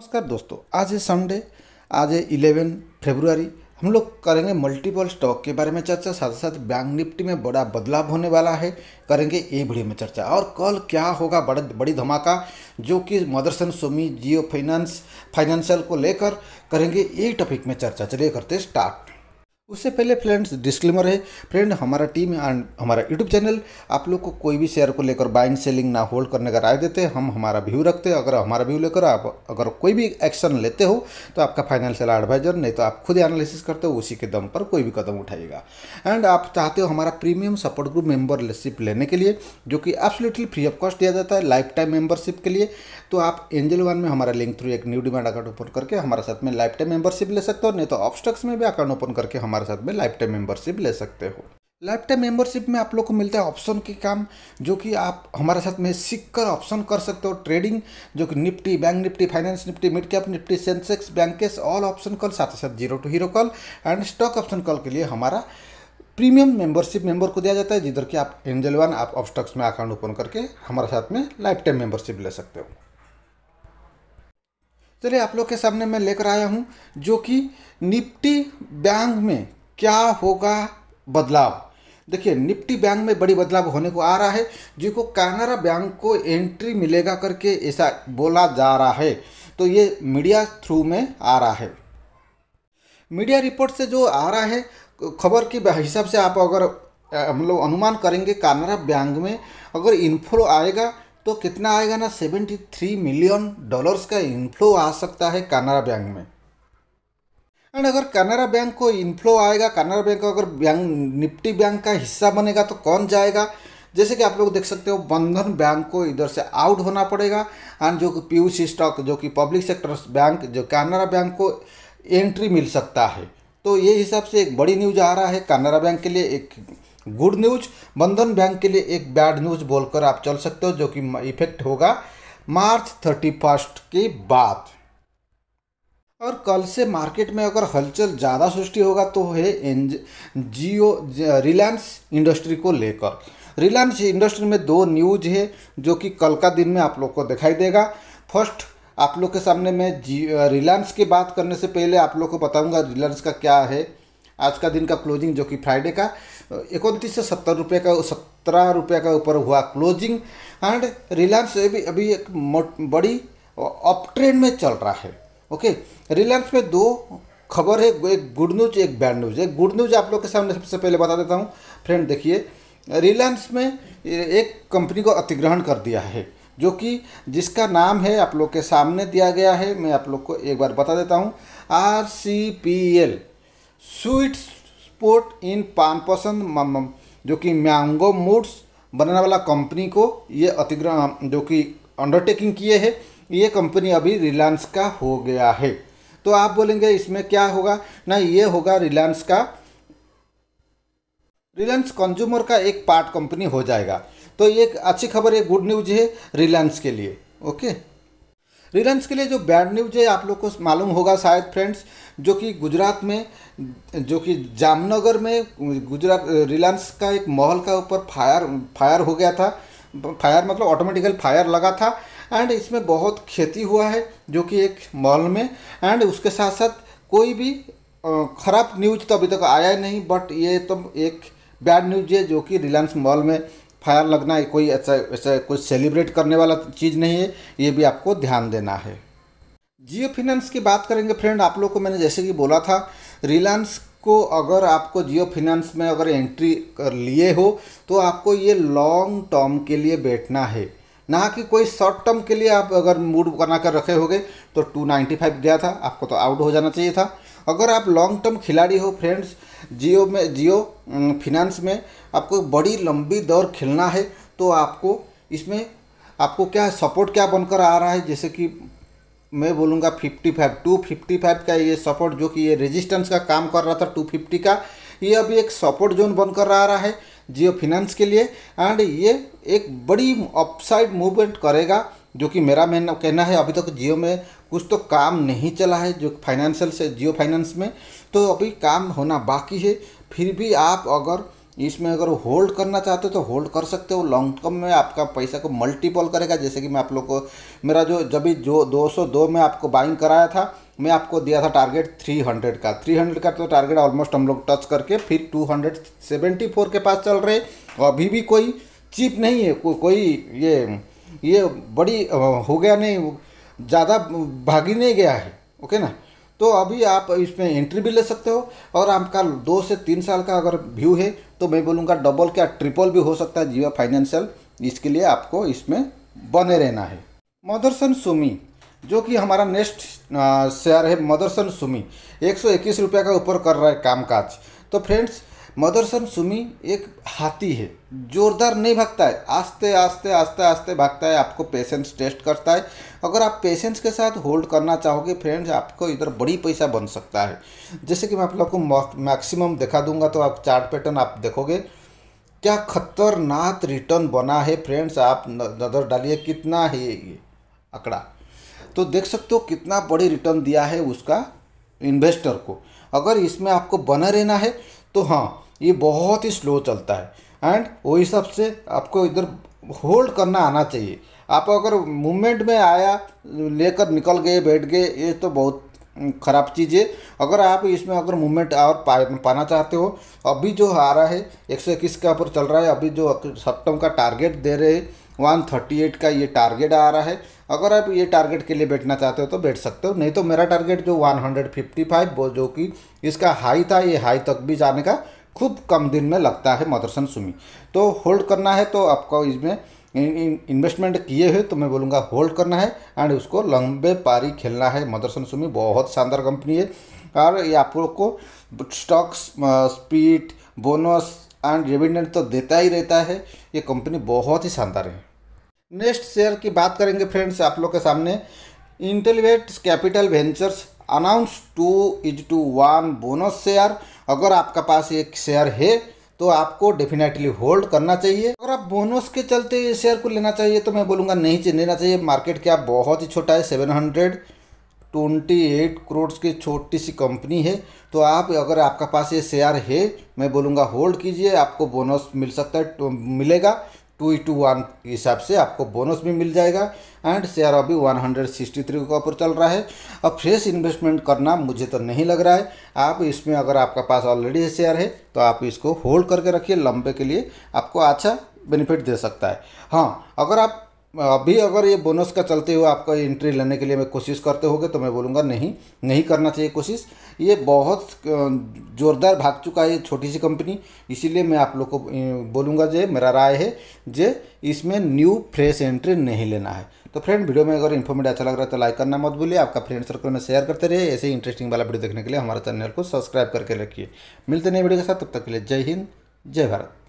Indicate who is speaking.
Speaker 1: नमस्कार दोस्तों आज है संडे आज है इलेवन फेब्रुआरी हम लोग करेंगे मल्टीपल स्टॉक के बारे में चर्चा साथ साथ बैंक निफ्टी में बड़ा बदलाव होने वाला है करेंगे ये वीडियो में चर्चा और कल क्या होगा बड़ा बड़ी धमाका जो कि मदरसन सोमी जियो फाइनेंस फाइनेंशियल को लेकर करेंगे ये टॉपिक में चर्चा चलिए करते स्टार्ट उससे पहले फ्रेंड्स डिस्क्लेमर है फ्रेंड हमारा टीम एंड हमारा यूट्यूब चैनल आप लोग को कोई भी शेयर को लेकर बाइंग सेलिंग ना होल्ड करने का राय देते हैं हम हमारा व्यू रखते हैं अगर हमारा व्यू लेकर आप अगर कोई भी एक्शन लेते हो तो आपका फाइनेंशियल एडवाइजर नहीं तो आप खुद एनालिसिस करते हो उसी के दम पर कोई भी कदम उठाइएगा एंड आप चाहते हो हमारा प्रीमियम सपोर्ट ग्रुप मेंबरशिप लेने के लिए जो कि एब्सोल्युटली फ्री ऑफ कॉस्ट दिया जाता है लाइफ टाइम मेंबरशिप के लिए तो आप एंजल वन में हमारा लिंक थ्रू एक न्यू डिमांड अकाउंट ओपन करके हमारे साथ में लाइफ टाइम मेंबरशिप ले सकते हो नहीं तो ऑब्स्टक्स में भी अकाउंट ओपन करके हमारे हमारे साथ में लाइफ टाइम मेम्बरशिप ले सकते हो लाइफ टाइम मेम्बरशिप में आप लोग को मिलता है ऑप्शन के काम जो कि आप हमारे साथ में सीख कर ऑप्शन कर सकते हो ट्रेडिंग जो कि Nifty bank Nifty finance Nifty mid cap Nifty Sensex Bankex all option call साथ ही साथ zero to hero call and stock option call के लिए हमारा प्रीमियम मेंबरशिप मेंबर को दिया जाता है जिधर कि आप एंजल वन आप ऑफ स्टॉक्स में अकाउंट ओपन करके हमारे साथ में लाइफ टाइम मेंबरशिप ले सकते हो चलिए आप लोग के सामने मैं लेकर आया हूँ जो कि निफ्टी बैंक में क्या होगा बदलाव देखिए निफ्टी बैंक में बड़ी बदलाव होने को आ रहा है जिसको कैनरा बैंक को एंट्री मिलेगा करके ऐसा बोला जा रहा है तो ये मीडिया थ्रू में आ रहा है मीडिया रिपोर्ट से जो आ रहा है खबर के हिसाब से आप अगर हम लोग अनुमान करेंगे कानरा बैंक में अगर इन्फ्लो आएगा तो कितना आएगा ना सेवेंटी थ्री मिलियन डॉलर्स का इनफ्लो आ सकता है कनाडा बैंक में एंड अगर कनाडा बैंक को इनफ्लो आएगा कनाडा बैंक अगर बैंक निफ्टी बैंक का हिस्सा बनेगा तो कौन जाएगा जैसे कि आप लोग देख सकते हो बंधन बैंक को इधर से आउट होना पड़ेगा एंड जो कि पीयूष स्टॉक जो कि पब्लिक सेक्टर बैंक जो कैनरा बैंक को एंट्री मिल सकता है तो ये हिसाब से एक बड़ी न्यूज आ रहा है कैनरा बैंक के लिए एक गुड न्यूज बंधन बैंक के लिए एक बैड न्यूज बोलकर आप चल सकते हो जो कि इफेक्ट होगा मार्च थर्टी फर्स्ट के बाद और कल से मार्केट में अगर हलचल ज़्यादा सृष्टि होगा तो है एन जियो रिलायंस इंडस्ट्री को लेकर रिलायंस इंडस्ट्री में दो न्यूज है जो कि कल का दिन में आप लोग को दिखाई देगा फर्स्ट आप लोग के सामने मैं जी रिलायंस की बात करने से पहले आप लोग को बताऊंगा रिलायंस का क्या है आज का दिन का क्लोजिंग जो कि फ्राइडे का इकतीस से सत्तर रुपये का सत्रह रुपये का ऊपर हुआ क्लोजिंग एंड रिलायंस अभी अभी एक बड़ी अप ट्रेंड में चल रहा है ओके रिलायंस में दो खबर है एक गुड न्यूज एक बैड न्यूज एक गुड न्यूज आप लोग के सामने सबसे पहले बता देता हूँ फ्रेंड देखिए रिलायंस में एक कंपनी को अतिग्रहण कर दिया है जो कि जिसका नाम है आप लोग के सामने दिया गया है मैं आप लोग को एक बार बता देता हूँ R C P L sweets export in Pan Pasand जो कि मैंगो मूड्स बनाने वाला कंपनी को ये अतिग्रह जो कि अंडरटेकिंग किए है ये कंपनी अभी रिलायंस का हो गया है तो आप बोलेंगे इसमें क्या होगा ना ये होगा रिलायंस का रिलायंस कंज्यूमर का एक पार्ट कंपनी हो जाएगा तो ये अच्छी खबर है गुड न्यूज है रिलायंस के लिए ओके रिलायंस के लिए जो बैड न्यूज है आप लोग को मालूम होगा शायद फ्रेंड्स जो कि गुजरात में जो कि जामनगर में गुजरात रिलायंस का एक मॉल का ऊपर फायर फायर हो गया था फायर मतलब ऑटोमेटिकल फायर लगा था एंड इसमें बहुत खेती हुआ है जो कि एक मॉल में एंड उसके साथ साथ कोई भी ख़राब न्यूज तो अभी तक आया नहीं बट ये तो एक बैड न्यूज है जो कि रिलायंस मॉल में फायर लगना कोई ऐसा ऐसा कोई सेलिब्रेट करने वाला चीज़ नहीं है ये भी आपको ध्यान देना है जियो फिनेंस की बात करेंगे फ्रेंड आप लोग को मैंने जैसे कि बोला था रिलायंस को अगर आपको जियो फिनेंस में अगर एंट्री कर लिए हो तो आपको ये लॉन्ग टर्म के लिए बैठना है ना कि कोई शॉर्ट टर्म के लिए आप अगर मूड बना कर रखे होगे तो 295 गया था आपको तो आउट हो जाना चाहिए था अगर आप लॉन्ग टर्म खिलाड़ी हो फ्रेंड्स जियो में जियो फिनेंस में आपको बड़ी लंबी दौर खेलना है तो आपको इसमें आपको क्या सपोर्ट क्या बनकर आ रहा है जैसे कि मैं बोलूँगा 55 255 का ये सपोर्ट जो कि ये रेजिस्टेंस का काम कर रहा था 250 का ये अभी एक सपोर्ट जोन बनकर आ रहा है जियो फिनेंस के लिए एंड ये एक बड़ी अपसाइड मूवमेंट करेगा जो कि मेरा मैं कहना है अभी तक तो जियो में कुछ तो काम नहीं चला है जो फाइनेंशियल से जियो फाइनेंस में तो अभी काम होना बाकी है फिर भी आप अगर इसमें अगर होल्ड करना चाहते हो तो होल्ड कर सकते हो लॉन्ग टर्म में आपका पैसा को मल्टीपल करेगा जैसे कि मैं आप लोग को मेरा जो जब भी जो 202 में आपको बाइंग कराया था मैं आपको दिया था टारगेट 300 का 300 का तो टारगेट ऑलमोस्ट हम लोग टच करके फिर 274 के पास चल रहे और अभी भी कोई चीप नहीं है को, कोई ये ये बड़ी हो गया नहीं ज़्यादा भागी नहीं गया है ओके ना तो अभी आप इसमें एंट्री भी ले सकते हो और आपका दो से तीन साल का अगर व्यू है तो मैं बोलूँगा डबल क्या ट्रिपल भी हो सकता है जीवा फाइनेंशियल इसके लिए आपको इसमें बने रहना है मदरसन सुमी जो कि हमारा नेक्स्ट शेयर है मदरसन सुमी एक सौ इक्कीस रुपये का ऊपर कर रहा है कामकाज तो फ्रेंड्स मदरसन सुमी एक हाथी है जोरदार नहीं भागता है आस्ते आस्ते आस्ते आस्ते भागता है आपको पेशेंस टेस्ट करता है अगर आप पेशेंस के साथ होल्ड करना चाहोगे फ्रेंड्स आपको इधर बड़ी पैसा बन सकता है जैसे कि मैं आप लोग को मैक्सिमम दिखा दूंगा तो आप चार्ट पैटर्न आप देखोगे क्या खतरनाक रिटर्न बना है फ्रेंड्स आप नज़र डालिए कितना है ये आंकड़ा तो देख सकते हो कितना बड़ी रिटर्न दिया है उसका इन्वेस्टर को अगर इसमें आपको बना रहना है तो हाँ ये बहुत ही स्लो चलता है एंड वही हिसाब से आपको इधर होल्ड करना आना चाहिए आप अगर मूवमेंट में आया लेकर निकल गए बैठ गए ये तो बहुत खराब चीज़ है अगर आप इसमें अगर मूवमेंट और पा, पाना चाहते हो अभी जो आ रहा है एक सौ इक्कीस के ऊपर चल रहा है अभी जो सप्तम का टारगेट दे रहे हैं वन थर्टी एट का ये टारगेट आ रहा है अगर आप ये टारगेट के लिए बैठना चाहते हो तो बैठ सकते हो नहीं तो मेरा टारगेट जो वन हंड्रेड फिफ्टी फाइव जो कि इसका हाई था ये हाई तक भी जाने का खूब कम दिन में लगता है मदरसन सुमी तो होल्ड करना है तो आपको इसमें इन्वेस्टमेंट किए हुए तो मैं बोलूँगा होल्ड करना है एंड उसको लंबे पारी खेलना है मदरसन सुमी बहुत शानदार कंपनी है और ये आप लोग को stocks speed bonus and dividend तो देता ही रहता है ये कंपनी बहुत ही शानदार है नेक्स्ट शेयर की बात करेंगे फ्रेंड्स आप लोग के सामने Intellivate Capital Ventures announce two is to one bonus share अगर आपका पास एक शेयर है तो आपको डेफिनेटली होल्ड करना चाहिए अगर आप बोनस के चलते ये शेयर को लेना चाहिए तो मैं बोलूँगा नहीं लेना चाहिए मार्केट क्या बहुत ही छोटा है seven hundred twenty eight crore की छोटी सी कंपनी है तो आप अगर आपका पास ये शेयर है मैं बोलूँगा होल्ड कीजिए आपको बोनस मिल सकता है तो मिलेगा टू टू वन के हिसाब से आपको बोनस भी मिल जाएगा एंड शेयर अभी वन हंड्रेड सिक्सटी थ्री के ऊपर चल रहा है अब फ्रेश इन्वेस्टमेंट करना मुझे तो नहीं लग रहा है आप इसमें अगर आपका पास ऑलरेडी शेयर है तो आप इसको होल्ड करके रखिए लंबे के लिए आपको अच्छा बेनिफिट दे सकता है हाँ अगर आप अभी अगर ये बोनस का चलते हुए आपका एंट्री लेने के लिए मैं कोशिश करते होगे तो मैं बोलूँगा नहीं नहीं करना चाहिए कोशिश ये बहुत ज़ोरदार भाग चुका है ये छोटी सी कंपनी इसीलिए मैं आप लोग को बोलूँगा जे मेरा राय है जे इसमें न्यू फ्रेश एंट्री नहीं लेना है तो फ्रेंड वीडियो में अगर इन्फॉर्मेट अच्छा लग रहा है तो लाइक करना मत भूलिए आपका फ्रेंड सर्कल में शेयर करते रहिए ऐसे ही इंटरेस्टिंग वाला वीडियो देखने के लिए हमारे चैनल को सब्सक्राइब करके रखिए मिलते नए वीडियो के साथ तब तक के लिए जय हिंद जय भारत